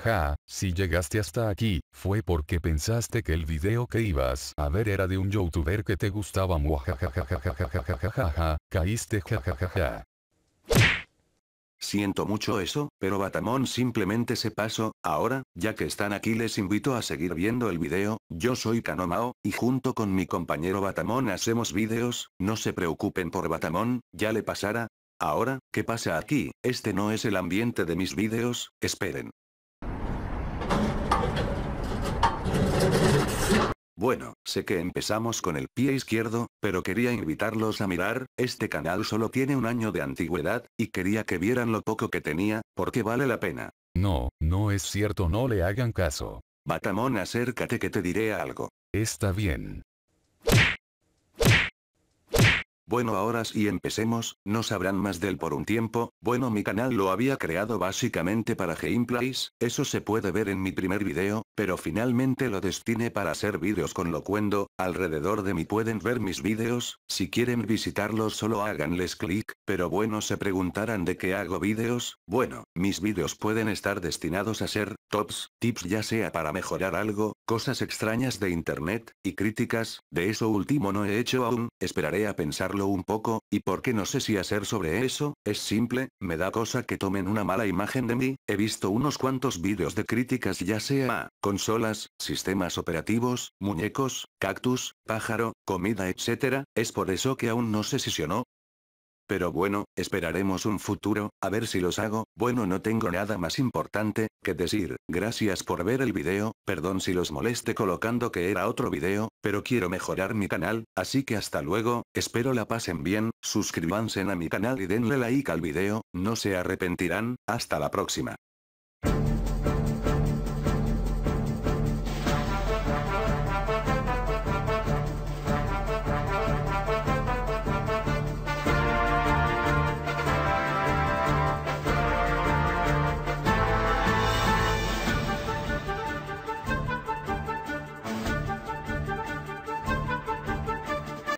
ja, si llegaste hasta aquí, fue porque pensaste que el video que ibas a ver era de un youtuber que te gustaba jajajajajajajaja, caíste jajajaja. Siento mucho eso, pero Batamón simplemente se pasó, ahora, ya que están aquí les invito a seguir viendo el video, yo soy Kanomao, y junto con mi compañero Batamón hacemos videos, no se preocupen por Batamón, ya le pasará, Ahora, ¿qué pasa aquí? Este no es el ambiente de mis vídeos, esperen. Bueno, sé que empezamos con el pie izquierdo, pero quería invitarlos a mirar, este canal solo tiene un año de antigüedad, y quería que vieran lo poco que tenía, porque vale la pena. No, no es cierto no le hagan caso. Batamón acércate que te diré algo. Está bien. Bueno ahora sí empecemos, no sabrán más del por un tiempo, bueno mi canal lo había creado básicamente para gameplays, eso se puede ver en mi primer video, pero finalmente lo destine para hacer videos con locuendo, alrededor de mí pueden ver mis videos, si quieren visitarlos solo háganles clic, pero bueno se preguntarán de qué hago videos, bueno, mis videos pueden estar destinados a ser, tops, tips ya sea para mejorar algo, cosas extrañas de internet, y críticas, de eso último no he hecho aún, esperaré a pensarlo un poco, y porque no sé si hacer sobre eso, es simple, me da cosa que tomen una mala imagen de mí, he visto unos cuantos vídeos de críticas ya sea consolas, sistemas operativos, muñecos, cactus, pájaro, comida etc., es por eso que aún no se si pero bueno, esperaremos un futuro, a ver si los hago, bueno no tengo nada más importante, que decir, gracias por ver el video, perdón si los moleste colocando que era otro video, pero quiero mejorar mi canal, así que hasta luego, espero la pasen bien, suscríbanse a mi canal y denle like al video, no se arrepentirán, hasta la próxima.